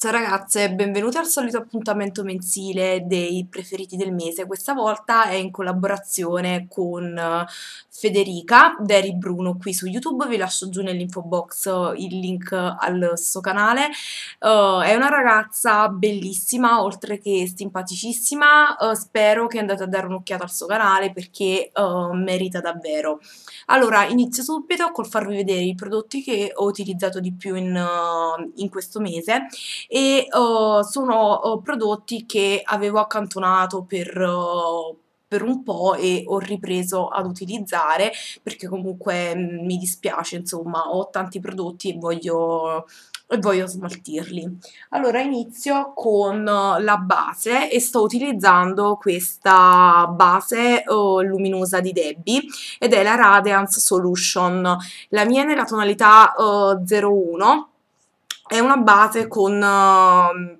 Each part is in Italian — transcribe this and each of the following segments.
Ciao ragazze, benvenute al solito appuntamento mensile dei preferiti del mese. Questa volta è in collaborazione con eh, Federica Deri Bruno qui su YouTube. Vi lascio giù nell'info box eh, il link al suo canale. Uh, è una ragazza bellissima, oltre che simpaticissima. Uh, spero che andate a dare un'occhiata al suo canale perché uh, merita davvero. Allora, inizio subito col farvi vedere i prodotti che ho utilizzato di più in, in questo mese e uh, sono uh, prodotti che avevo accantonato per... Uh, per un po' e ho ripreso ad utilizzare perché comunque mm, mi dispiace insomma ho tanti prodotti e voglio e voglio smaltirli. Allora inizio con la base e sto utilizzando questa base oh, luminosa di Debbie ed è la Radiance Solution. La mia è nella tonalità oh, 01 è una base con ehm,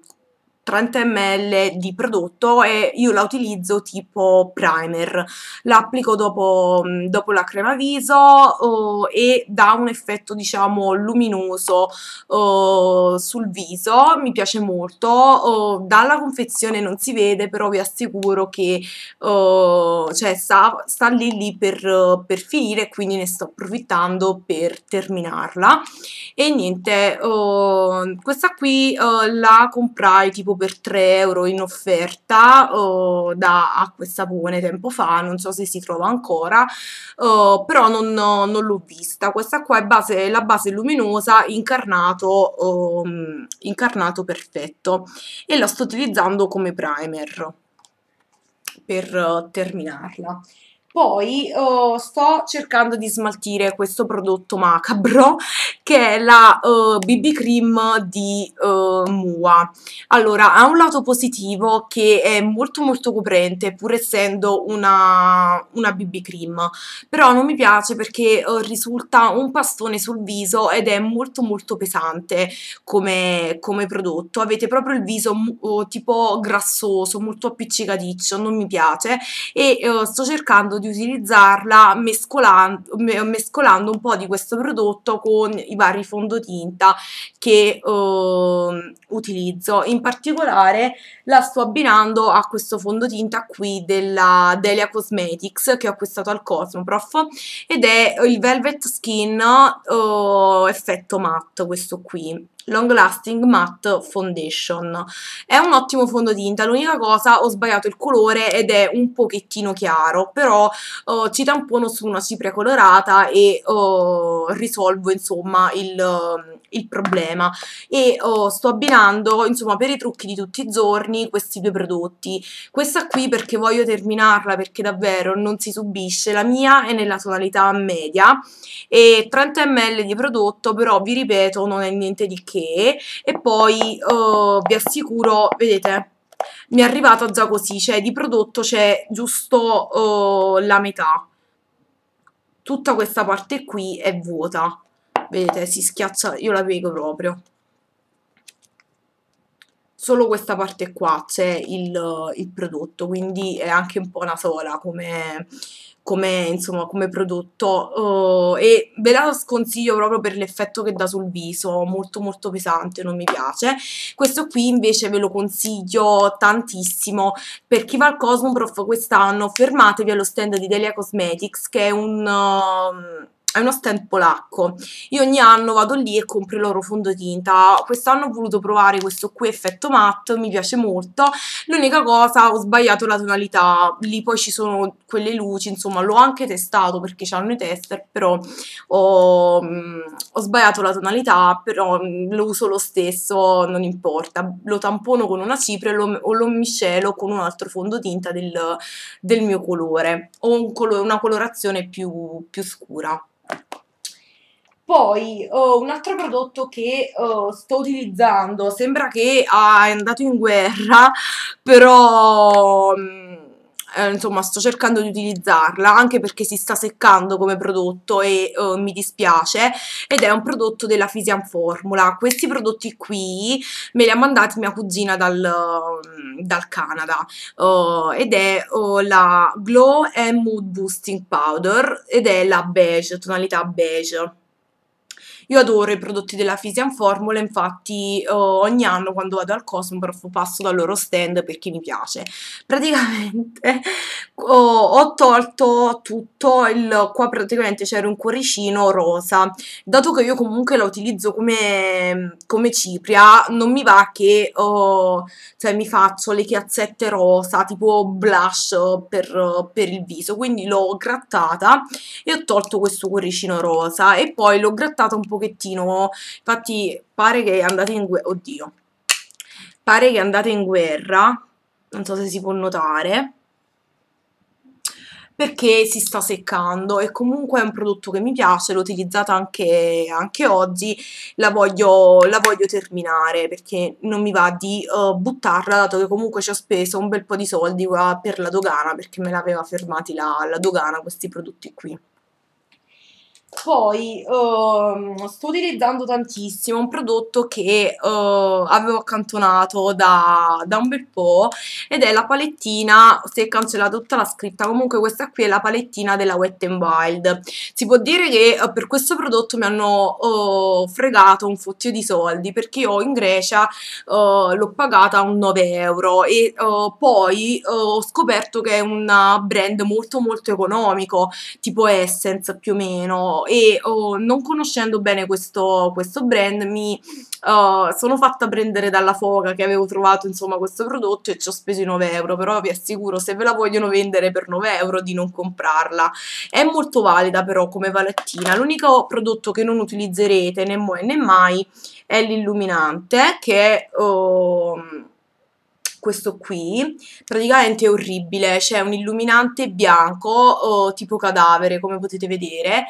30 ml di prodotto e io la utilizzo tipo primer, l'applico dopo, mm, dopo la crema viso oh, e dà un effetto diciamo luminoso oh, sul viso, mi piace molto, oh, dalla confezione non si vede però vi assicuro che oh, cioè, sta, sta, lì lì per, per, finire quindi ne sto approfittando per terminarla e niente oh, questa qui oh, la comprai tipo per 3 euro in offerta uh, da acqua e sapone tempo fa, non so se si trova ancora, uh, però non, non l'ho vista. Questa qua è base, la base luminosa incarnato, um, incarnato perfetto e la sto utilizzando come primer per terminarla. Poi oh, sto cercando di smaltire questo prodotto macabro che è la uh, oh, BB Cream di uh, Mua. Allora, ha un lato positivo che è molto molto coprente pur essendo una, una BB Cream, però non mi piace perché uh, risulta un pastone sul viso ed è molto molto pesante come, come prodotto. Avete proprio il viso tipo grassoso, molto appiccicaticcio, non mi piace e sto cercando di utilizzarla mescolando, mescolando un po' di questo prodotto con i vari fondotinta che eh, utilizzo, in particolare la sto abbinando a questo fondotinta qui della Delia Cosmetics che ho acquistato al Cosmoprof ed è il Velvet Skin eh, effetto matte questo qui Long Lasting Matte Foundation. È un ottimo fondotinta, l'unica cosa ho sbagliato il colore ed è un pochettino chiaro, però uh, ci tampono su una cipria colorata e uh, risolvo insomma il, uh, il problema. E sto abbinando insomma per i trucchi di tutti i giorni questi due prodotti. Questa qui perché voglio terminarla perché davvero non si subisce, la mia è nella tonalità media e 30 ml di prodotto però vi ripeto non è niente di che che e poi uh, vi assicuro, vedete, mi è arrivata già così, cioè di prodotto c'è giusto uh, la metà. Tutta questa parte qui è vuota. Vedete, si schiaccia, io la piego proprio. Solo questa parte qua c'è il, il, prodotto, quindi è anche un po' una sola come come, insomma, come prodotto uh, e ve la sconsiglio proprio per l'effetto che dà sul viso, molto molto pesante, non mi piace. Questo qui invece ve lo consiglio tantissimo, per chi va al Cosmoprof quest'anno fermatevi allo stand di Delia Cosmetics che è un... Uh, è uno stand polacco. Io ogni anno vado lì e compro il loro fondotinta. Quest'anno ho voluto provare questo qui effetto matte, mi piace molto. L'unica cosa, ho sbagliato la tonalità. Lì poi ci sono quelle luci, insomma l'ho anche testato perché c'hanno i tester, però ho, mh, mm, ho sbagliato la tonalità, però mh, mm, lo uso lo stesso, non importa, lo tampono con una cipria o lo miscelo con un altro fondotinta del, del mio colore o un colo una colorazione più, più scura. Poi oh, un altro prodotto che oh, sto utilizzando, sembra che ah, è andato in guerra, però mh, mm, eh, insomma sto cercando di utilizzarla anche perché si sta seccando come prodotto e eh, mi dispiace ed è un prodotto della Fisian Formula questi prodotti qui me li ha mandati mia cugina dal, mm, dal Canada uh, ed è uh, la Glow and Mood Boosting Powder ed è la beige, tonalità beige io adoro i prodotti della Fisian Formula, infatti oh, ogni anno quando vado al Cosmoprof passo dal loro stand perché mi piace. Praticamente oh, ho tolto tutto, il, qua praticamente c'era un cuoricino rosa, dato che io comunque la utilizzo come, come cipria, non mi va che oh, cioè, mi faccio le chiazzette rosa, tipo blush per, per il viso, quindi l'ho grattata e ho tolto questo cuoricino rosa e poi l'ho grattata un po' pochettino, infatti pare che andate in guerra, oddio, pare che andate in guerra, non so se si può notare, perché si sta seccando e comunque è un prodotto che mi piace, l'ho utilizzata anche, anche oggi, la voglio, la voglio, terminare perché non mi va di uh, buttarla dato che comunque ci ho speso un bel po' di soldi qua per la dogana perché me l'aveva fermati la, la dogana questi prodotti qui. Poi uh, sto utilizzando tantissimo un prodotto che uh, avevo accantonato da, da, un bel po' ed è la palettina, si è cancellata tutta la scritta, comunque questa qui è la palettina della Wet n Wild. Si può dire che uh, per questo prodotto mi hanno eh, fregato un fottio di soldi perché io in Grecia l'ho pagata a un 9 euro e poi ho scoperto che è un brand molto molto economico, tipo Essence più o meno e oh, non conoscendo bene questo, questo brand mi uh, sono fatta prendere dalla foca che avevo trovato insomma questo prodotto e ci ho speso i 9 euro però vi assicuro se ve la vogliono vendere per 9 euro di non comprarla è molto valida però come valettina l'unico prodotto che non utilizzerete né mo né mai è l'illuminante che è oh, questo qui praticamente è orribile c'è un illuminante bianco oh, tipo cadavere come potete vedere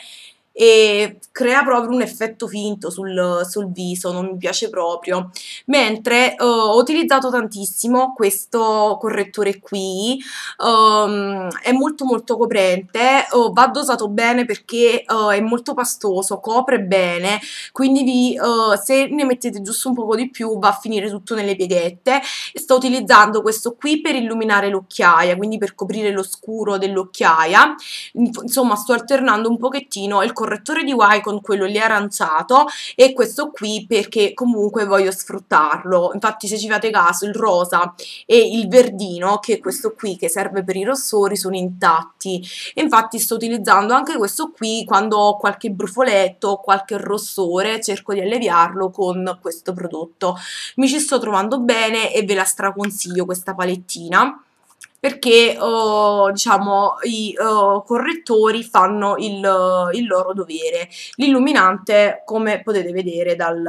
e crea proprio un effetto finto sul, sul viso, non mi piace proprio. Mentre uh, ho utilizzato tantissimo questo correttore qui, um, è molto molto coprente, uh, va dosato bene perché uh, è molto pastoso, copre bene, quindi vi, se ne mettete giusto un poco di più va a finire tutto nelle pieghette. Sto utilizzando questo qui per illuminare l'occhiaia, quindi per coprire lo scuro dell'occhiaia, insomma sto alternando un pochettino il correttore correttore di Y con quello lì aranciato e questo qui perché comunque voglio sfruttarlo. Infatti se ci fate caso il rosa e il verdino, che è questo qui che serve per i rossori, sono intatti. infatti sto utilizzando anche questo qui quando ho qualche brufoletto, qualche rossore, cerco di alleviarlo con questo prodotto. Mi ci sto trovando bene e ve la straconsiglio questa palettina perché uh, diciamo i uh, correttori fanno il, il, loro dovere l'illuminante come potete vedere dal,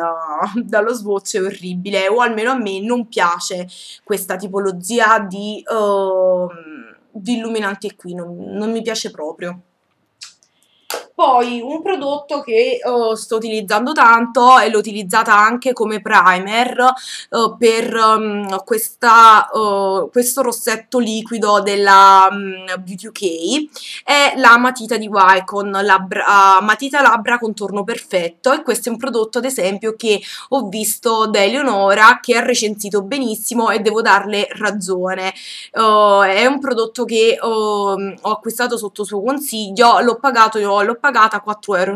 dallo sboccio è orribile o almeno a me non piace questa tipologia di, oh, di illuminante qui non, non mi piace proprio poi un prodotto che uh, sto utilizzando tanto e l'ho utilizzata anche come primer uh, per um, questa, uh, questo rossetto liquido della um, mm, Beauty UK è la matita di Wycon, labbra, matita labbra contorno perfetto e questo è un prodotto ad esempio che ho visto da Eleonora che ha recensito benissimo e devo darle ragione. è un prodotto che ho acquistato sotto suo consiglio, l'ho pagato io, l'ho pagato pagata 4,90 euro.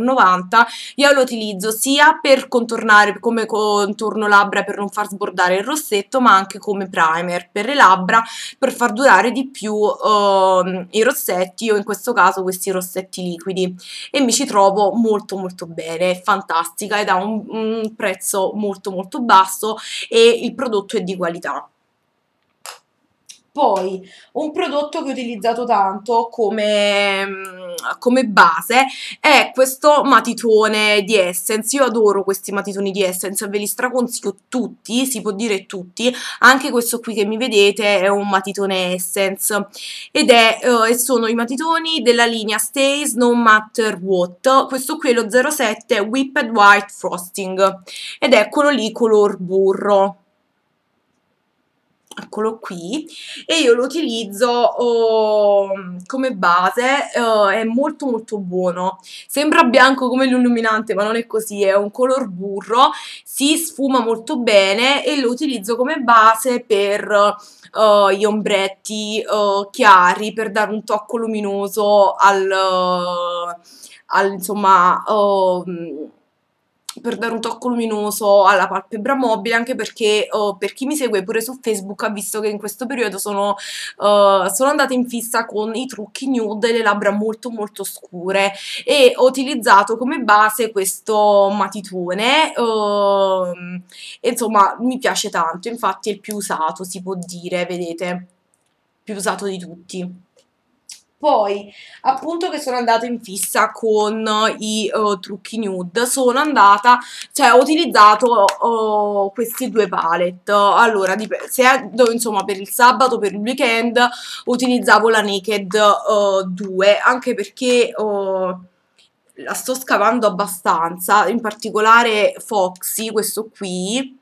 Io lo utilizzo sia per contornare come contorno labbra per non far sbordare il rossetto, ma anche come primer per le labbra per far durare di più uh, i rossetti o in questo caso questi rossetti liquidi e mi ci trovo molto molto bene, è fantastica ed ha un, un prezzo molto molto basso e il prodotto è di qualità. Poi un prodotto che ho utilizzato tanto come, mm, come, base è questo matitone di Essence. Io adoro questi matitoni di Essence, ve li straconsiglio tutti, si può dire tutti. Anche questo qui che mi vedete è un matitone Essence ed è uh, sono i matitoni della linea Stays No Matter What. Questo qui è lo 07 Whipped White Frosting ed è quello lì color burro eccolo qui e io lo utilizzo oh, come base oh, è molto molto buono sembra bianco come l'illuminante ma non è così è un color burro si sfuma molto bene e lo utilizzo come base per oh, gli ombretti oh, chiari per dare un tocco luminoso al, al insomma oh, per dare un tocco luminoso alla palpebra mobile, anche perché uh, per chi mi segue pure su Facebook ha visto che in questo periodo sono, uh, sono andata in fissa con i trucchi nude e le labbra molto molto scure e ho utilizzato come base questo matitone uh, insomma mi piace tanto, infatti è il più usato si può dire, vedete, più usato di tutti. Poi, appunto, che sono andata in fissa con i uh, trucchi nude, sono andata, cioè ho utilizzato uh, questi due palette. Allora, se insomma, per il sabato, per il weekend, utilizzavo la Naked uh, eh, 2, anche perché oh, la sto scavando abbastanza, in particolare Foxy, questo qui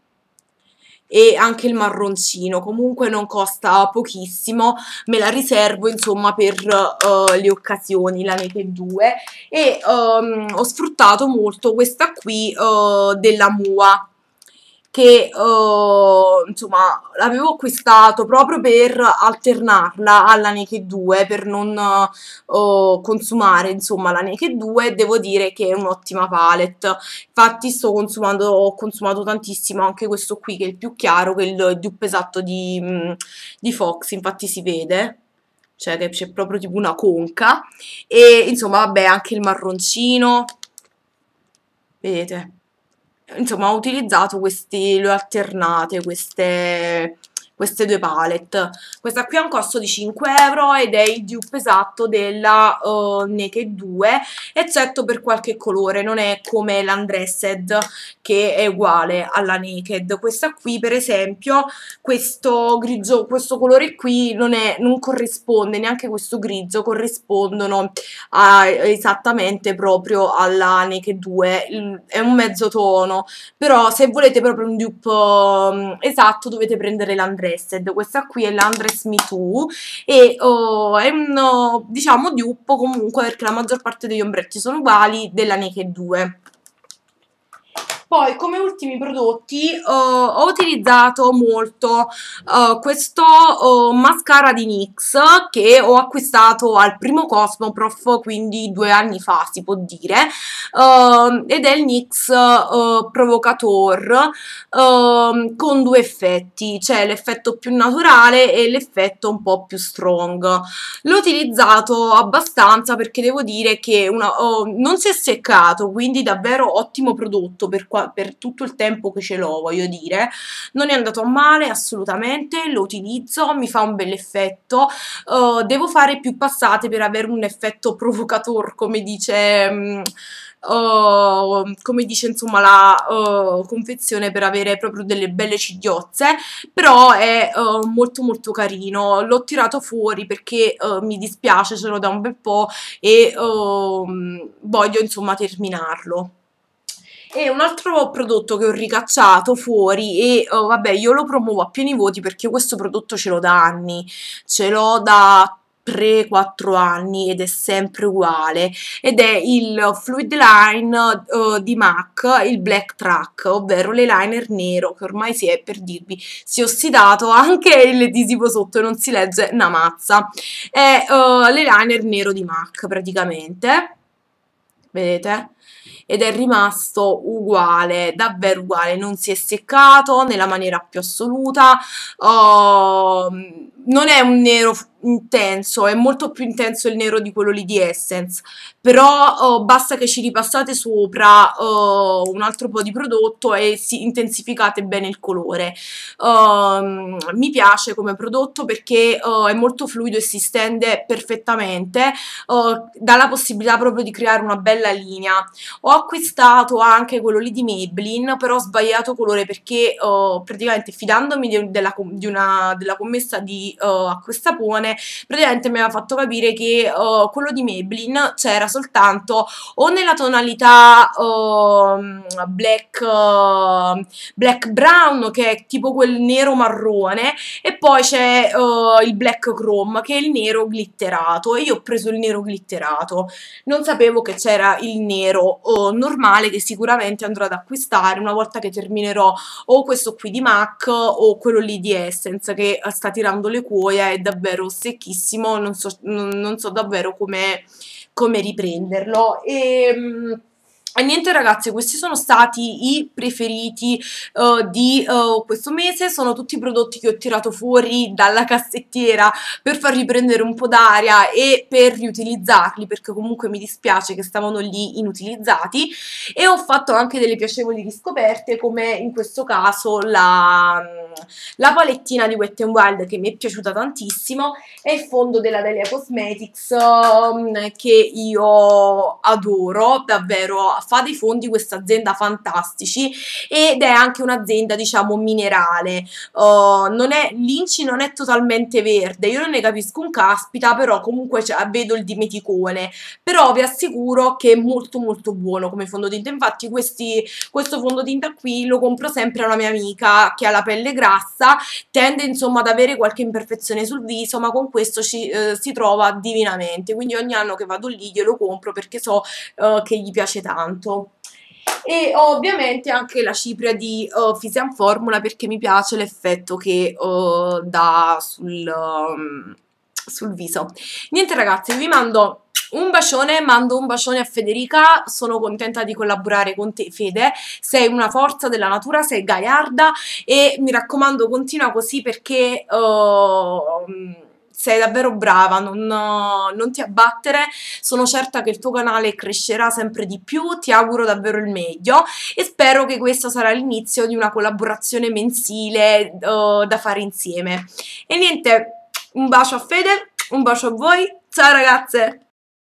e anche il marroncino, comunque non costa pochissimo, me la riservo insomma per uh, le occasioni, la Naked 2 e um, ho sfruttato molto questa qui uh, della Mua che uh, insomma l'avevo acquistato proprio per alternarla alla Naked 2 per non uh, consumare insomma la Naked 2 devo dire che è un'ottima palette infatti sto consumando ho consumato tantissimo anche questo qui che è il più chiaro che è il dupe esatto di, mm, di Fox infatti si vede cioè che c'è proprio tipo una conca e insomma vabbè anche il marroncino vedete insomma ho utilizzato questi, le ho alternate queste queste due palette. Questa qui ha un costo di 5 euro ed è il dupe esatto della uh, Naked 2, eccetto per qualche colore, non è come l'Undressed che è uguale alla Naked. Questa qui per esempio, questo grigio, questo colore qui non, è, non corrisponde, neanche questo grigio corrispondono a, esattamente proprio alla Naked 2, è un mezzo tono, però se volete proprio un dupe um, esatto dovete prendere l'Undressed Blessed, questa qui è l'Andress Me Too e oh, è un diciamo diuppo comunque perché la maggior parte degli ombretti sono uguali della Naked 2 poi come ultimi prodotti uh, ho utilizzato molto uh, questo uh, mascara di NYX che ho acquistato al primo Cosmo Prof, quindi due anni fa si può dire, ehm, ed è il NYX eh, Provocator ehm, con due effetti, cioè l'effetto più naturale e l'effetto un po' più strong. L'ho utilizzato abbastanza perché devo dire che una, oh, non si è seccato, quindi davvero ottimo prodotto per quanto per, tutto il tempo che ce l'ho, voglio dire. Non è andato male assolutamente, lo utilizzo, mi fa un bel effetto. Uh, devo fare più passate per avere un effetto provocator, come dice... Um, Uh, come dice insomma la uh, confezione per avere proprio delle belle cigliozze però è uh, molto molto carino l'ho tirato fuori perché eh, mi dispiace ce l'ho da un bel po' e oh, mm, voglio insomma terminarlo e un altro prodotto che ho ricacciato fuori e oh, vabbè io lo promuovo a pieni voti perché questo prodotto ce l'ho da anni, ce l'ho da 3-4 anni ed è sempre uguale ed è il Fluid Line uh, di MAC, il Black Track, ovvero l'eyeliner nero che ormai si è per dirvi, si è ossidato anche il disipo sotto non si legge una mazza, è uh, oh, l'eyeliner nero di MAC praticamente, vedete? ed è rimasto uguale, davvero uguale, non si è seccato nella maniera più assoluta. Oh, non è un nero intenso, è molto più intenso il nero di quello lì di Essence, però oh, basta che ci ripassate sopra oh, un altro po' di prodotto e si intensificate bene il colore. Um, mi piace come prodotto perché oh, è molto fluido e si stende perfettamente, oh, dà la possibilità proprio di creare una bella linea. Ho acquistato anche quello lì di Maybelline, però ho sbagliato colore perché oh, praticamente fidandomi di, della, di una, della commessa di di uh, eh, Acqua e Sapone, praticamente mi aveva fatto capire che uh, quello di Maybelline c'era soltanto o nella tonalità uh, black, uh, black brown, che è tipo quel nero marrone, e poi c'è il black chrome, che è il nero glitterato, e io ho preso il nero glitterato. Non sapevo che c'era il nero normale, che sicuramente andrò ad acquistare una volta che terminerò o questo qui di MAC o quello lì di Essence, che sta tirando le cuoia, è davvero secchissimo, non so, non, non so davvero come, come riprenderlo. E, ehm, e niente ragazzi, questi sono stati i preferiti uh, di uh, questo mese, sono tutti i prodotti che ho tirato fuori dalla cassettiera per farli prendere un po' d'aria e per riutilizzarli perché comunque mi dispiace che stavano lì inutilizzati e ho fatto anche delle piacevoli riscoperte come in questo caso la, la palettina di Wet n Wild che mi è piaciuta tantissimo e il fondo della Delia Cosmetics um, che io adoro davvero fa dei fondi questa azienda fantastici ed è anche un'azienda diciamo minerale uh, non è, l'inci non è totalmente verde io non ne capisco un caspita però comunque cioè, vedo il dimeticone però vi assicuro che è molto molto buono come fondotinta infatti questi, questo fondotinta qui lo compro sempre a una mia amica che ha la pelle grassa tende insomma ad avere qualche imperfezione sul viso ma con questo ci, eh, si trova divinamente quindi ogni anno che vado lì glielo compro perché so eh, che gli piace tanto tanto e ho ovviamente anche la cipria di uh, eh, Fisian Formula perché mi piace l'effetto che uh, dà sul, um, sul viso niente ragazzi vi mando un bacione, mando un bacione a Federica, sono contenta di collaborare con te Fede, sei una forza della natura, sei gaiarda e mi raccomando continua così perché... Uh, sei davvero brava, non, non ti abbattere, sono certa che il tuo canale crescerà sempre di più, ti auguro davvero il meglio e spero che questo sarà l'inizio di una collaborazione mensile uh, da fare insieme. E niente, un bacio a Fede, un bacio a voi, ciao ragazze!